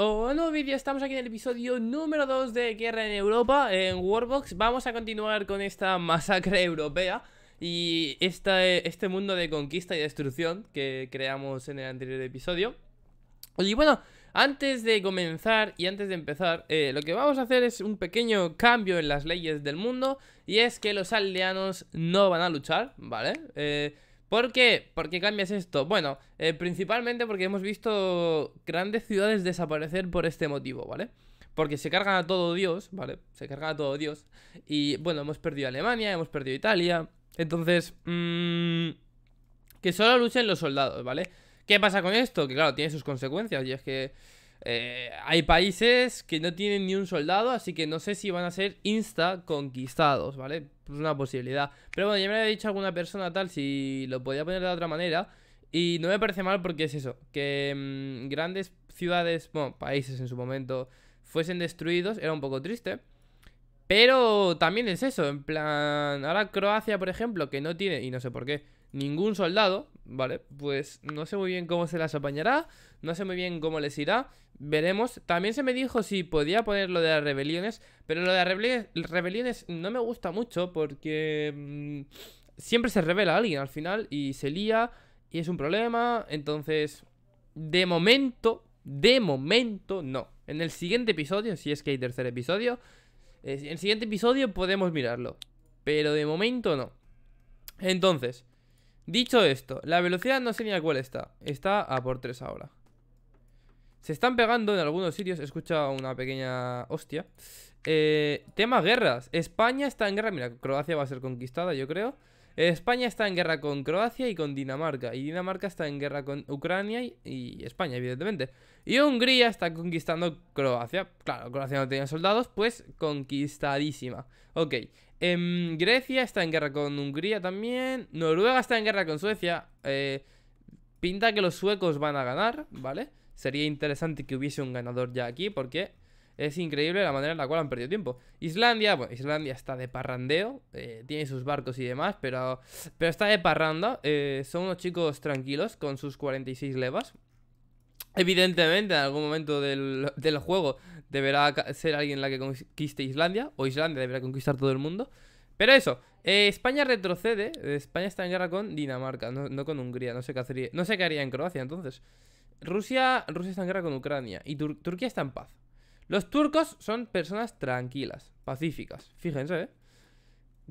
Hola, oh, nuevo vídeo, estamos aquí en el episodio número 2 de Guerra en Europa, en Warbox Vamos a continuar con esta masacre europea y este mundo de conquista y destrucción que creamos en el anterior episodio Y bueno, antes de comenzar y antes de empezar, eh, lo que vamos a hacer es un pequeño cambio en las leyes del mundo Y es que los aldeanos no van a luchar, ¿vale? Eh, ¿Por qué? ¿Por qué cambias esto? Bueno, eh, principalmente porque hemos visto grandes ciudades desaparecer por este motivo, ¿vale? Porque se cargan a todo Dios, ¿vale? Se cargan a todo Dios. Y bueno, hemos perdido Alemania, hemos perdido Italia. Entonces, mmm, que solo luchen los soldados, ¿vale? ¿Qué pasa con esto? Que claro, tiene sus consecuencias. Y es que eh, hay países que no tienen ni un soldado, así que no sé si van a ser insta conquistados, ¿vale? Es una posibilidad. Pero bueno, ya me lo había dicho alguna persona tal si lo podía poner de otra manera. Y no me parece mal porque es eso, que mm, grandes ciudades, bueno, países en su momento, fuesen destruidos, era un poco triste. Pero también es eso, en plan, ahora Croacia, por ejemplo, que no tiene, y no sé por qué, ningún soldado, ¿vale? Pues no sé muy bien cómo se las apañará, no sé muy bien cómo les irá, veremos. También se me dijo si podía poner lo de las rebeliones, pero lo de las rebeliones no me gusta mucho porque mm, siempre se revela alguien al final y se lía y es un problema, entonces de momento, de momento no. En el siguiente episodio, si es que hay tercer episodio, eh, en el siguiente episodio podemos mirarlo, pero de momento no. Entonces, Dicho esto, la velocidad no sé ni a cuál está. Está a por 3 ahora. Se están pegando en algunos sitios. He escuchado una pequeña hostia. Eh, tema guerras. España está en guerra. Mira, Croacia va a ser conquistada, yo creo. España está en guerra con Croacia y con Dinamarca. Y Dinamarca está en guerra con Ucrania y, España, evidentemente. Y Hungría está conquistando Croacia. Claro, Croacia no tenía soldados, pues conquistadísima. Ok. Em, Grecia está en guerra con Hungría también. Noruega está en guerra con Suecia. Eh, pinta que los suecos van a ganar, ¿vale? Sería interesante que hubiese un ganador ya aquí, porque es increíble la manera en la cual han perdido tiempo. Islandia, bueno, Islandia está de parrandeo, eh, tiene sus barcos y demás, pero, pero está de parranda. Eh, son unos chicos tranquilos con sus 46 levas. Evidentemente, en algún momento del, juego deberá ser alguien la que conquiste Islandia, o Islandia deberá conquistar todo el mundo. Pero eso, eh, España retrocede, España está en guerra con Dinamarca, no, con Hungría, no sé, qué haría, no haría en Croacia entonces. Rusia, Rusia está en guerra con Ucrania y Turquía está en paz. Los turcos son personas tranquilas, pacíficas. Fíjense,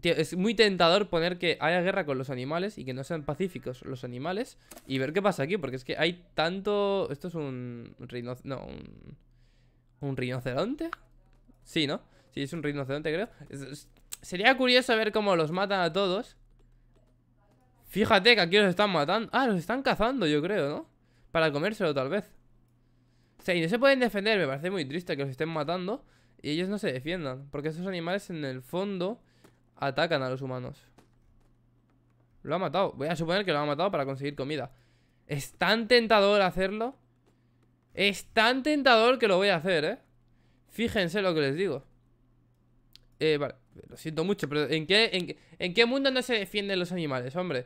¿eh? es muy tentador poner que haya guerra con los animales y que no sean pacíficos los animales y ver qué pasa aquí, porque es que hay tanto... Esto es un... No, un... ¿Un rinoceronte? Sí, ¿no? Sí, es un rinoceronte, creo. Sería curioso ver cómo los matan a todos. Fíjate que aquí los están matando. Ah, los están cazando, yo creo, ¿no? Para comérselo, tal vez y no se pueden defender, me parece muy triste que los estén matando y ellos no se defiendan, porque esos animales en el fondo atacan a los humanos. Lo ha matado, voy a suponer que lo ha matado para conseguir comida. Es tan tentador hacerlo. Es tan tentador que lo voy a hacer, ¿eh? Fíjense lo que les digo. Eh, vale, lo siento mucho, pero ¿en qué, en, mundo no se defienden los animales, hombre?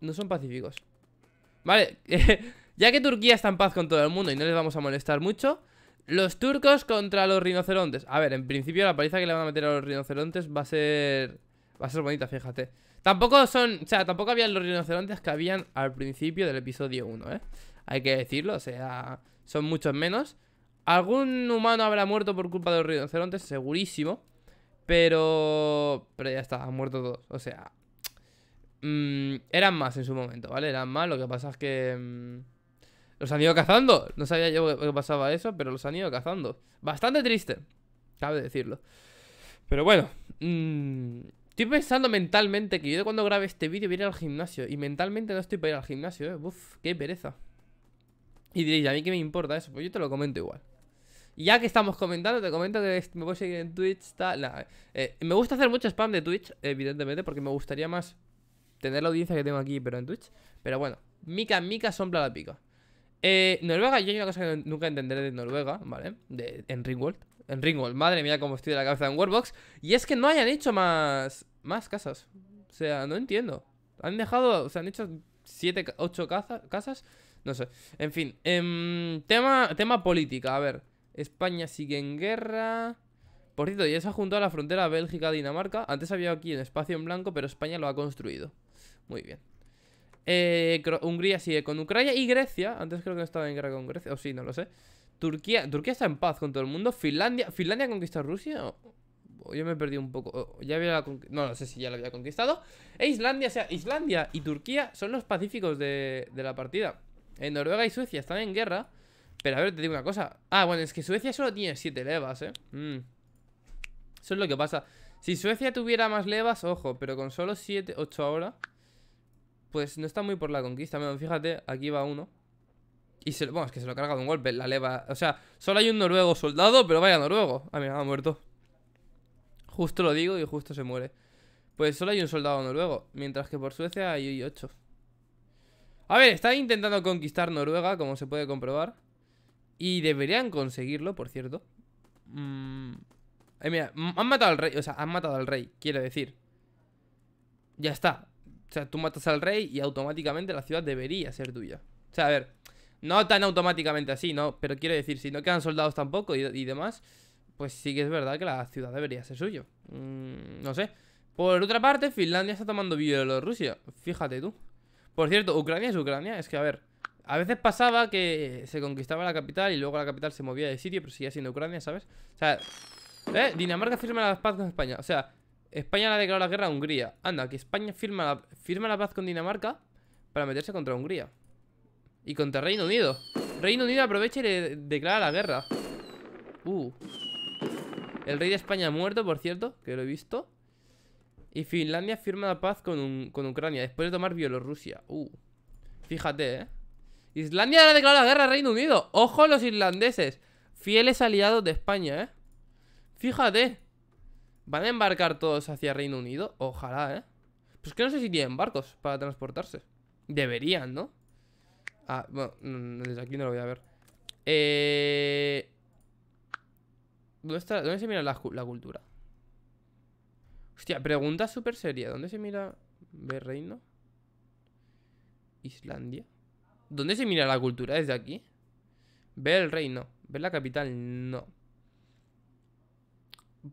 No son pacíficos. Vale, eh, ya que Turquía está en paz con todo el mundo y no les vamos a molestar mucho, los turcos contra los rinocerontes. A ver, en principio la paliza que le van a meter a los rinocerontes va a ser... Va a ser bonita, fíjate. Tampoco son... O sea, tampoco habían los rinocerontes que habían al principio del episodio 1, ¿eh? Hay que decirlo, o sea... Son muchos menos. Algún humano habrá muerto por culpa de los rinocerontes, segurísimo. Pero... Pero ya está, han muerto todos. O sea... Mm, eran más en su momento, ¿vale? Eran más, lo que pasa es que... Mm, los han ido cazando. No sabía yo que pasaba eso, pero los han ido cazando. Bastante triste, cabe decirlo. Pero bueno, mm, estoy pensando mentalmente que yo cuando grabe este vídeo voy a ir al gimnasio. Y mentalmente no estoy para ir al gimnasio, ¿eh? Uf, qué pereza. Y diréis, ¿a mí qué me importa eso? Pues yo te lo comento igual. ya que estamos comentando, te comento que me voy a seguir en Twitch. Eh, me gusta hacer mucho spam de Twitch, evidentemente, porque me gustaría más tener la audiencia que tengo aquí, pero en Twitch. Pero bueno, mica mica sombra la pica. Eh, Noruega, yo hay una cosa que nunca entenderé de Noruega, ¿vale? De, en Ringworld. En Ringworld, madre mía, como estoy de la cabeza en Warbox. Y es que no hayan hecho más, más casas. O sea, no entiendo. Han dejado, o sea, han hecho Siete, ocho casas. No sé. En fin, em, tema, tema política. A ver, España sigue en guerra. Por cierto, ya se ha juntado la frontera Bélgica-Dinamarca. Antes había aquí un espacio en blanco, pero España lo ha construido. Muy bien. Eh, Hungría sigue con Ucrania y Grecia. Antes creo que no estaba en guerra con Grecia. O sí, no lo sé. Turquía. Turquía está en paz con todo el mundo. Finlandia. ¿Finlandia conquistó Rusia? yo me perdí un poco. ya había no, no sé si ya la había conquistado. E Islandia, sea, Islandia y Turquía son los pacíficos de, la partida. En eh, Noruega y Suecia están en guerra. Pero a ver, te digo una cosa. Ah, bueno, es que Suecia solo tiene 7 levas, eh. Mm. Eso es lo que pasa. Si Suecia tuviera más levas, ojo, pero con solo 7, 8 ahora pues no está muy por la conquista. me Fíjate, aquí va uno. Y se lo, bueno, es que se lo carga de un golpe, la leva. O sea, solo hay un noruego soldado, pero vaya noruego. Ah, mira, ha muerto. Justo lo digo y justo se muere. Pues solo hay un soldado noruego, mientras que por Suecia hay ocho. A ver, está intentando conquistar Noruega, como se puede comprobar. Y deberían conseguirlo, por cierto. Mm, eh, mira, han matado al rey, o sea, han matado al rey, quiero decir. Ya está. O sea, tú matas al rey y automáticamente la ciudad debería ser tuya. O sea, a ver, no tan automáticamente así, ¿no? Pero quiero decir, si no quedan soldados tampoco y, demás, pues sí que es verdad que la ciudad debería ser suya. Mm, no sé. Por otra parte, Finlandia está tomando Rusia. Fíjate tú. Por cierto, Ucrania es Ucrania. Es que, a ver, a veces pasaba que se conquistaba la capital y luego la capital se movía de sitio, pero sigue siendo Ucrania, ¿sabes? O sea, ¿eh? Dinamarca firma la paz con España. O sea, España le ha declarado la guerra a Hungría. Anda, que España firma la, firma la paz con Dinamarca para meterse contra Hungría. Y contra Reino Unido. Reino Unido aprovecha y le declara la guerra. Uh. El rey de España ha muerto, por cierto, que lo he visto. Y Finlandia firma la paz con, con Ucrania después de tomar Bielorrusia. Uh. Fíjate, ¿eh? Islandia le ha declarado la guerra a Reino Unido. Ojo a los islandeses. Fieles aliados de España, ¿eh? Fíjate. ¿Van a embarcar todos hacia Reino Unido? Ojalá, ¿eh? Pues que no sé si tienen barcos para transportarse. Deberían, ¿no? Ah, bueno, desde aquí no lo voy a ver. Eh... ¿Dónde, se mira la, cultura? Hostia, pregunta súper seria. ¿Dónde se mira... el Reino? Islandia. ¿Dónde se mira la cultura? ¿Desde aquí? ¿Ve el reino. ¿Ve la capital, no.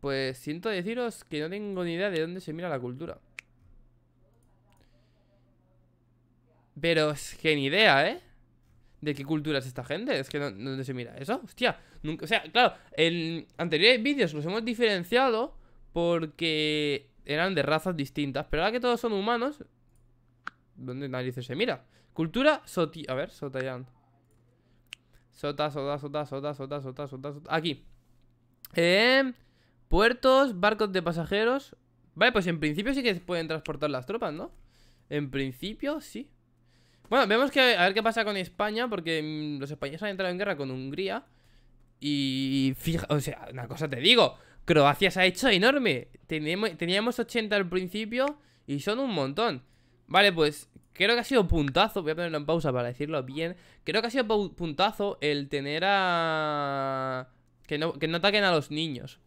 Pues siento deciros que no tengo ni idea de dónde se mira la cultura. Pero es que ni idea, ¿eh? de qué cultura es esta gente. Es que dónde se mira eso. Hostia, nunca, o sea, claro, en anteriores vídeos los hemos diferenciado porque eran de razas distintas. Pero ahora que todos son humanos, ¿dónde narices se mira? Cultura soti. A ver, Sotayan. Sota, sota, sota, sota, sota, sota, sota, sota. Aquí. Eh, Puertos, barcos de pasajeros. Vale, pues en principio sí que pueden transportar las tropas, ¿no? En principio, sí. Bueno, vemos que a ver qué pasa con España, porque mm, los españoles han entrado en guerra con Hungría. Y fija, o sea, una cosa te digo, Croacia se ha hecho enorme. Teníamos, teníamos 80 al principio y son un montón. Vale, pues creo que ha sido puntazo, voy a ponerlo en pausa para decirlo bien. Creo que ha sido puntazo el tener a... Que no, que no ataquen a los niños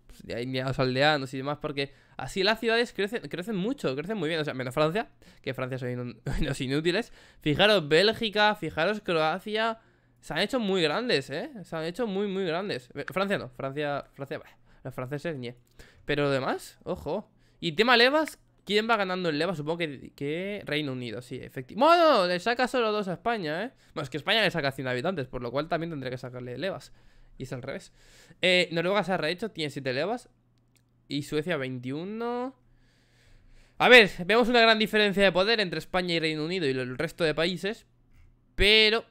los aldeanos y demás, porque así las ciudades crecen, crecen mucho, crecen muy bien, o sea, menos Francia, que Francia son los inútiles. Fijaros Bélgica, fijaros Croacia, se han hecho muy grandes, ¿eh? Se han hecho muy, muy grandes. Francia no, Francia, Francia, bah, los franceses ni. Pero lo demás, ojo. Y tema levas, ¿quién va ganando en levas? Supongo que, Reino Unido, sí, efectivamente. no! le saca solo dos a España, ¿eh? Bueno, es que España le saca 100 habitantes, por lo cual también tendría que sacarle levas. Y es al revés. Eh, Noruega se ha rehecho, tiene 7 levas. Y Suecia 21. A ver, vemos una gran diferencia de poder entre España y Reino Unido y el resto de países. Pero,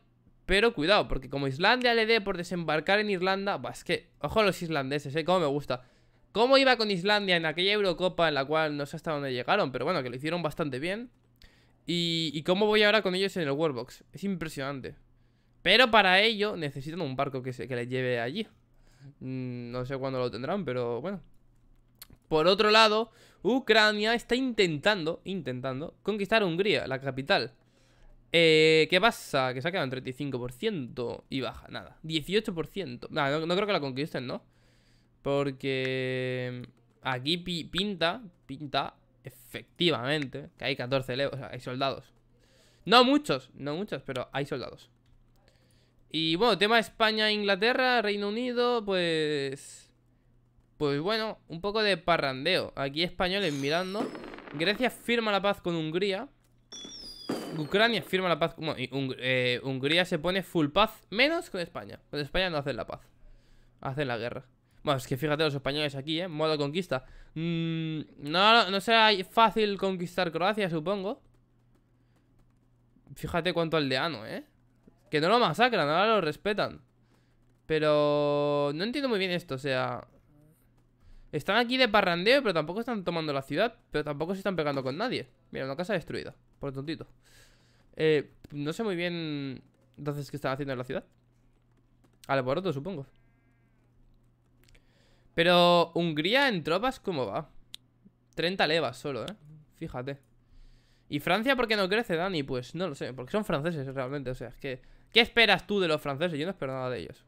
pero cuidado, porque como Islandia le dé por desembarcar en Irlanda. Bah, es que, ojo a los islandeses, ¿eh? como me gusta. Cómo iba con Islandia en aquella Eurocopa en la cual no sé hasta dónde llegaron, pero bueno, que lo hicieron bastante bien. Y, y cómo voy ahora con ellos en el Box Es impresionante. Pero para ello necesitan un barco que, les lleve allí. Mm, no sé cuándo lo tendrán, pero bueno. Por otro lado, Ucrania está intentando, intentando, conquistar Hungría, la capital. Eh, ¿Qué pasa? Que se ha quedado en 35% y baja, nada. 18%. no, no, creo que la conquisten, ¿no? Porque aquí pinta, pinta efectivamente que hay 14 o hay soldados. No muchos, no muchos, pero hay soldados. Y bueno, tema España, Inglaterra, Reino Unido, pues... Pues bueno, un poco de parrandeo. Aquí españoles mirando. Grecia firma la paz con Hungría. Ucrania firma la paz. con. Eh, Hungría se pone full paz, menos con España. Con España no hacen la paz, hacen la guerra. Bueno, es que fíjate los españoles aquí, ¿eh? Modo conquista. Mm, no, no será fácil conquistar Croacia, supongo. Fíjate cuánto aldeano, ¿eh? Que no lo masacran, ahora lo respetan. Pero no entiendo muy bien esto, o sea... Están aquí de parrandeo, pero tampoco están tomando la ciudad, pero tampoco se están pegando con nadie. Mira, una casa destruida, por tontito. Eh, no sé muy bien entonces qué están haciendo en la ciudad. A lo otro supongo. Pero Hungría en tropas, ¿cómo va? 30 levas solo, ¿eh? Fíjate. ¿Y Francia por qué no crece, Dani? Pues no lo sé, porque son franceses realmente, o sea, es que ¿Qué esperas tú de los franceses? Yo no espero nada de ellos.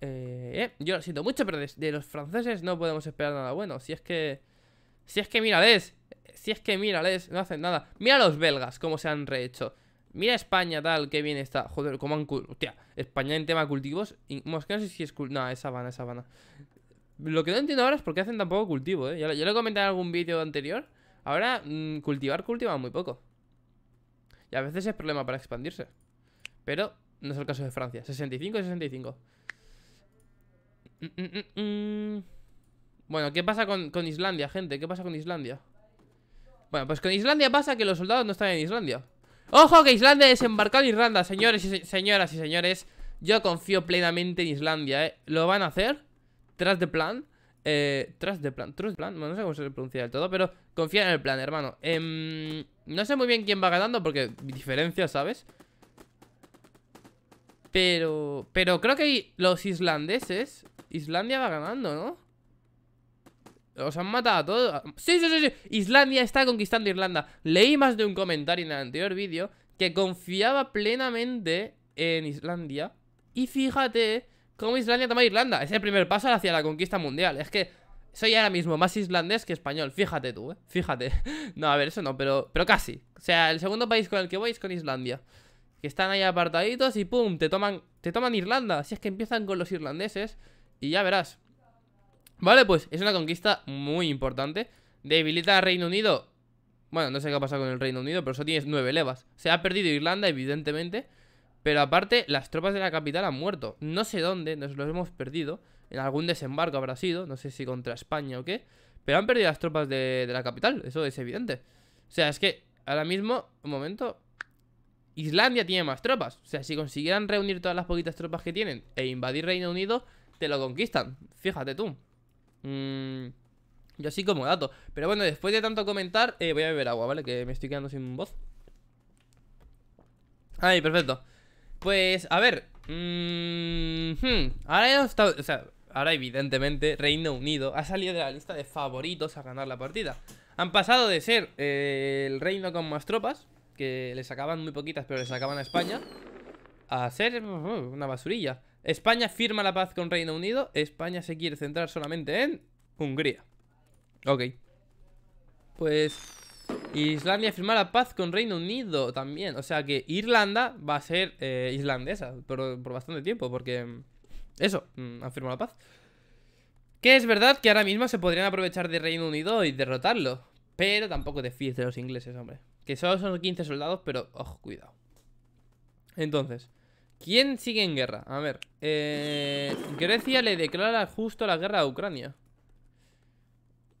Eh, eh yo lo siento mucho, pero de, los franceses no podemos esperar nada bueno. Si es que... Si es que mírales. Si es que mírales, no hacen nada. Mira a los belgas, cómo se han rehecho. Mira España tal, Que bien está. Joder, cómo han... Hostia, España en tema cultivos... Y, no sé si es... No, es Habana, es Habana. Lo que no entiendo ahora es por qué hacen tan poco cultivo, ¿eh? Ya, lo lo comenté en algún vídeo anterior. Ahora, mm, cultivar cultiva muy poco. Y a veces es problema para expandirse. Pero no es el caso de Francia. 65 y 65. Mm, mm, mm, bueno, ¿qué pasa con, Islandia, gente? ¿Qué pasa con Islandia? Bueno, pues con Islandia pasa que los soldados no están en Islandia. ¡Ojo que Islandia desembarcado en Irlanda, señores y señoras y señores! Yo confío plenamente en Islandia, ¿eh? ¿Lo van a hacer? ¿Tras de plan? Eh, tras de plan, tras de plan, bueno, no sé cómo se pronuncia del todo, pero confía en el plan, hermano. Em, no sé muy bien quién va ganando porque diferencia, ¿sabes? Pero, pero creo que los islandeses... Islandia va ganando, ¿no? Os han matado a todos. Sí, sí, sí, sí. Islandia está conquistando Irlanda. Leí más de un comentario en el anterior vídeo que confiaba plenamente en Islandia. Y fíjate cómo Islandia toma Irlanda. Es el primer paso hacia la conquista mundial. Es que soy ahora mismo más islandés que español. Fíjate tú, eh. Fíjate. No, a ver, eso no, pero, pero casi. O sea, el segundo país con el que voy es con Islandia que están ahí apartaditos y pum, te toman, te toman Irlanda. Así es que empiezan con los irlandeses y ya verás. Vale, pues es una conquista muy importante. Debilita a Reino Unido. Bueno, no sé qué ha pasado con el Reino Unido, pero eso tienes nueve levas. Se ha perdido Irlanda, evidentemente. Pero aparte, las tropas de la capital han muerto. No sé dónde, nos los hemos perdido. En algún desembarco habrá sido, no sé si contra España o qué. Pero han perdido las tropas de, de la capital, eso es evidente. O sea, es que ahora mismo, un momento, Islandia tiene más tropas. O sea, si consiguieran reunir todas las poquitas tropas que tienen e invadir Reino Unido, te lo conquistan. Fíjate tú. Mm, yo sí como dato. Pero bueno, después de tanto comentar, eh, voy a beber agua, ¿vale? Que me estoy quedando sin voz. Ahí, perfecto. Pues, a ver. Mm, hmm, ahora evidentemente Reino Unido ha salido de la lista de favoritos a ganar la partida. Han pasado de ser eh, el reino con más tropas que les sacaban muy poquitas, pero les sacaban a España, a ser uh, una basurilla. España firma la paz con Reino Unido, España se quiere centrar solamente en Hungría. Ok. Pues Islandia firma la paz con Reino Unido también. O sea que Irlanda va a ser eh, islandesa por, bastante tiempo, porque mm, eso, mm, han firmado la paz. Que es verdad que ahora mismo se podrían aprovechar de Reino Unido y derrotarlo. Pero tampoco te de los ingleses, hombre. Que solo son 15 soldados, pero ojo, cuidado. Entonces, ¿quién sigue en guerra? A ver, eh, Grecia le declara justo la guerra a Ucrania.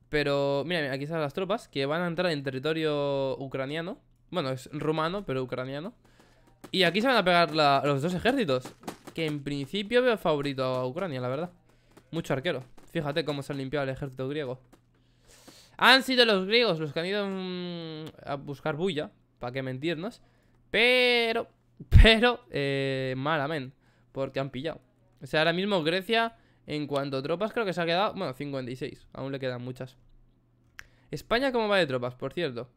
Pero, mira, aquí están las tropas que van a entrar en territorio ucraniano. Bueno, es rumano, pero ucraniano. Y aquí se van a pegar los dos ejércitos. Que en principio veo favorito a Ucrania, la verdad. Mucho arquero. Fíjate cómo se ha limpiado el ejército griego. Han sido los griegos los que han ido mm, a buscar bulla, para qué mentirnos. Pero, pero, eh, malamente, porque han pillado. O sea, ahora mismo Grecia, en cuanto a tropas, creo que se ha quedado, bueno, 56, aún le quedan muchas. España, ¿cómo va de tropas, por cierto?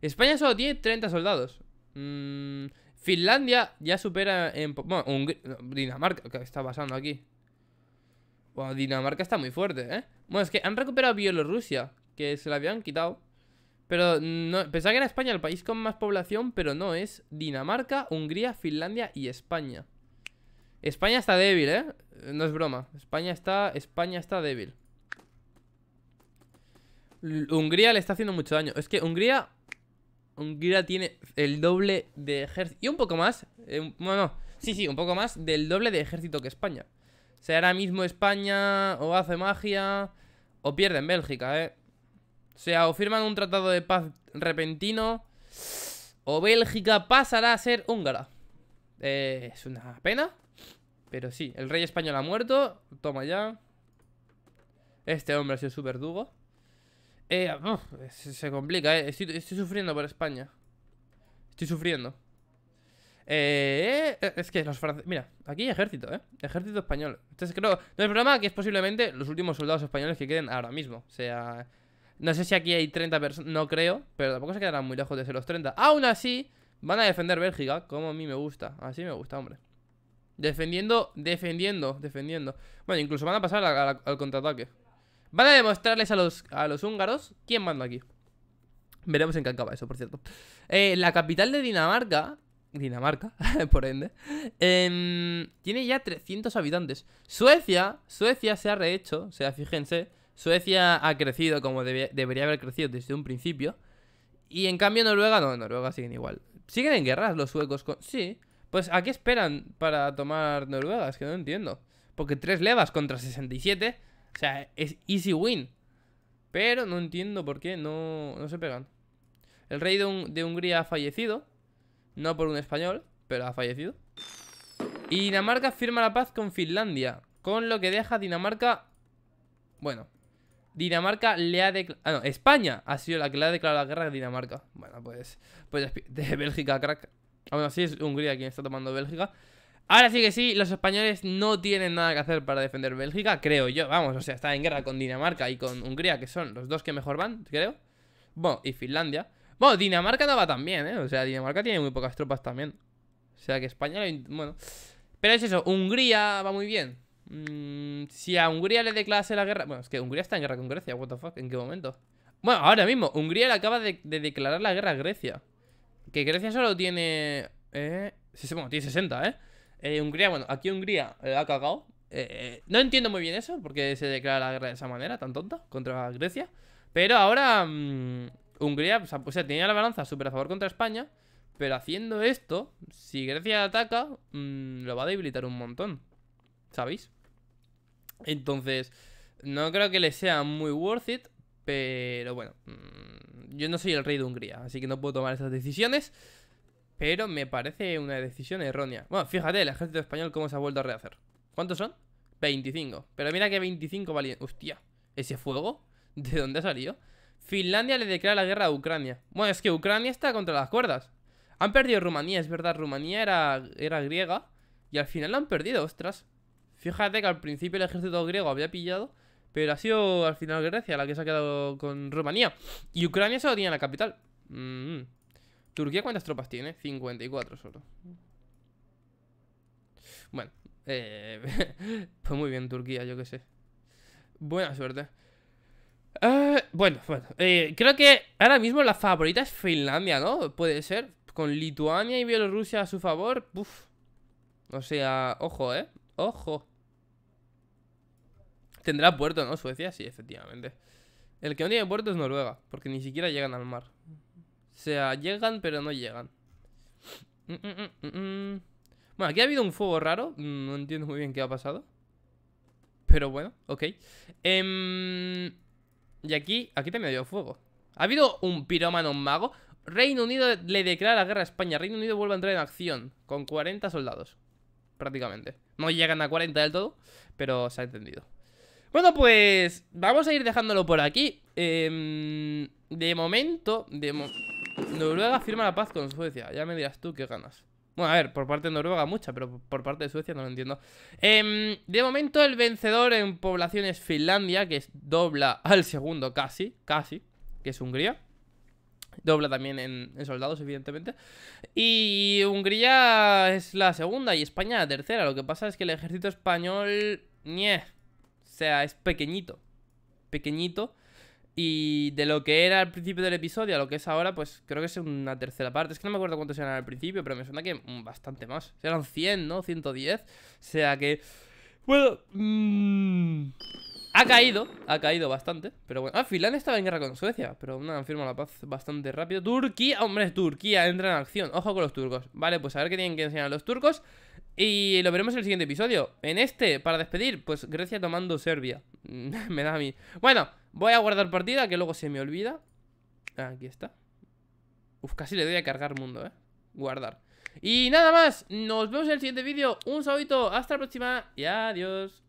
España solo tiene 30 soldados. Mm, Finlandia ya supera en... Bueno, Dinamarca, que está pasando aquí? Bueno, Dinamarca está muy fuerte, ¿eh? Bueno, es que han recuperado Bielorrusia, que se la habían quitado. Pero no, pensaba que era España el país con más población, pero no, es Dinamarca, Hungría, Finlandia y España. España está débil, ¿eh? No es broma. España está, España está débil. Hungría le está haciendo mucho daño. Es que Hungría... Hungría tiene el doble de ejército... Y un poco más. Eh, bueno, sí, sí, un poco más del doble de ejército que España. O sea, ahora mismo España o hace magia o pierde en Bélgica, ¿eh? O sea, o firman un tratado de paz repentino, o Bélgica pasará a ser húngara. Eh, es una pena, pero sí, el rey español ha muerto. Toma ya. Este hombre ha sido súper verdugo Eh, se complica, eh. Estoy, sufriendo por España. Estoy sufriendo. Eh, eh, es que los franceses... Mira, aquí hay ejército, ¿eh? Ejército español. Entonces creo... No es problema que es posiblemente los últimos soldados españoles que queden ahora mismo. O sea... No sé si aquí hay 30 personas, no creo, pero tampoco se quedarán muy lejos de ser los 30. Aún así, van a defender Bélgica, como a mí me gusta. Así me gusta, hombre. Defendiendo, defendiendo, defendiendo. Bueno, incluso van a pasar al contraataque. Van a demostrarles a los, a los húngaros quién manda aquí. Veremos en qué acaba eso, por cierto. Eh, la capital de Dinamarca, Dinamarca, por ende, em, tiene ya 300 habitantes. Suecia, Suecia se ha rehecho, o sea, fíjense, Suecia ha crecido como debería haber crecido desde un principio. Y en cambio Noruega, no, Noruega siguen igual. ¿Siguen en guerras los suecos? Con... Sí. Pues ¿a qué esperan para tomar Noruega? Es que no entiendo. Porque tres levas contra 67. O sea, es easy win. Pero no entiendo por qué no, no se pegan. El rey de, Hungría ha fallecido. No por un español, pero ha fallecido. Y Dinamarca firma la paz con Finlandia. Con lo que deja Dinamarca... Bueno, Dinamarca le ha declarado... Ah, no, España ha sido la que le ha declarado la guerra a Dinamarca. Bueno, pues... Pues de Bélgica, crack. Aún así es Hungría quien está tomando Bélgica. Ahora sí que sí, los españoles no tienen nada que hacer para defender Bélgica, creo yo. Vamos, o sea, está en guerra con Dinamarca y con Hungría, que son los dos que mejor van, creo. Bueno, y Finlandia. Bueno, Dinamarca no va tan bien, ¿eh? O sea, Dinamarca tiene muy pocas tropas también. O sea, que España... Bueno... Pero es eso, Hungría va muy bien. Mm, si a Hungría le declarase la guerra... Bueno, es que Hungría está en guerra con Grecia, what fuck, ¿en qué momento? Bueno, ahora mismo, Hungría le acaba de, declarar la guerra a Grecia. Que Grecia solo tiene... Eh, bueno, tiene 60, ¿eh? ¿eh? Hungría, bueno, aquí Hungría eh, ha cagado. Eh, no entiendo muy bien eso, porque se declara la guerra de esa manera, tan tonta, contra Grecia. Pero ahora mm, Hungría, pues, o sea, tenía la balanza Super a favor contra España. Pero haciendo esto, si Grecia ataca, mm, lo va a debilitar un montón. ¿Sabéis? Entonces, no creo que le sea muy worth it. Pero bueno, mm, yo no soy el rey de Hungría, así que no puedo tomar esas decisiones. Pero me parece una decisión errónea. Bueno, fíjate, el ejército español cómo se ha vuelto a rehacer. ¿Cuántos son? 25. Pero mira que 25 valían. Hostia, ¿ese fuego? ¿De dónde ha salido? Finlandia le declara la guerra a Ucrania. Bueno, es que Ucrania está contra las cuerdas. Han perdido Rumanía, es verdad. Rumanía era, era griega. Y al final la han perdido, ostras. Fíjate que al principio el ejército griego había pillado, pero ha sido al final Grecia la que se ha quedado con Rumanía. Y Ucrania solo en la capital. Mm. ¿Turquía cuántas tropas tiene? 54 solo. Bueno, eh, pues muy bien, Turquía, yo qué sé. Buena suerte. Eh, bueno, bueno. Eh, creo que ahora mismo la favorita es Finlandia, ¿no? Puede ser. Con Lituania y Bielorrusia a su favor. O sea, ojo, ¿eh? Ojo. Tendrá puerto, ¿no? Suecia, sí, efectivamente. El que no tiene puerto es Noruega, porque ni siquiera llegan al mar. O sea, llegan, pero no llegan. Mm, mm, mm, bueno, aquí ha habido un fuego raro. No entiendo muy bien qué ha pasado. Pero bueno, ok. Em, y aquí, aquí también ha habido fuego. Ha habido un pirómano, mago. Reino Unido le declara la guerra a España. Reino Unido vuelve a entrar en acción con 40 soldados. Prácticamente. No llegan a 40 del todo, pero se ha entendido. Bueno, pues vamos a ir dejándolo por aquí. Em, de momento, Noruega firma la paz con Suecia. Ya me dirás tú qué ganas. Bueno, a ver, por parte de Noruega mucha, pero por parte de Suecia no lo entiendo. Em, de momento el vencedor en población es Finlandia, que es dobla al segundo casi, casi, que es Hungría. Dobla también en, soldados, evidentemente. Y Hungría es la segunda y España la tercera. Lo que pasa es que el ejército español... ¡Nieh! sea, es pequeñito. Pequeñito. Y de lo que era al principio del episodio a lo que es ahora, pues creo que es una tercera parte. Es que no me acuerdo cuántos eran al principio, pero me suena que mm, bastante más. Eran 100, ¿no? 110. O sea que... Bueno... Mmm... Ha caído, ha caído bastante Pero bueno, ah, Finlandia estaba en guerra con Suecia Pero nada, han firma la paz bastante rápido Turquía, hombre, Turquía entra en acción Ojo con los turcos, vale, pues a ver qué tienen que enseñar los turcos Y lo veremos en el siguiente episodio En este, para despedir, pues Grecia tomando Serbia Me da a mí Bueno, voy a guardar partida que luego se me olvida Aquí está Uf, casi le doy a cargar mundo, eh Guardar y nada más, nos vemos en el siguiente vídeo Un saludito, hasta la próxima y adiós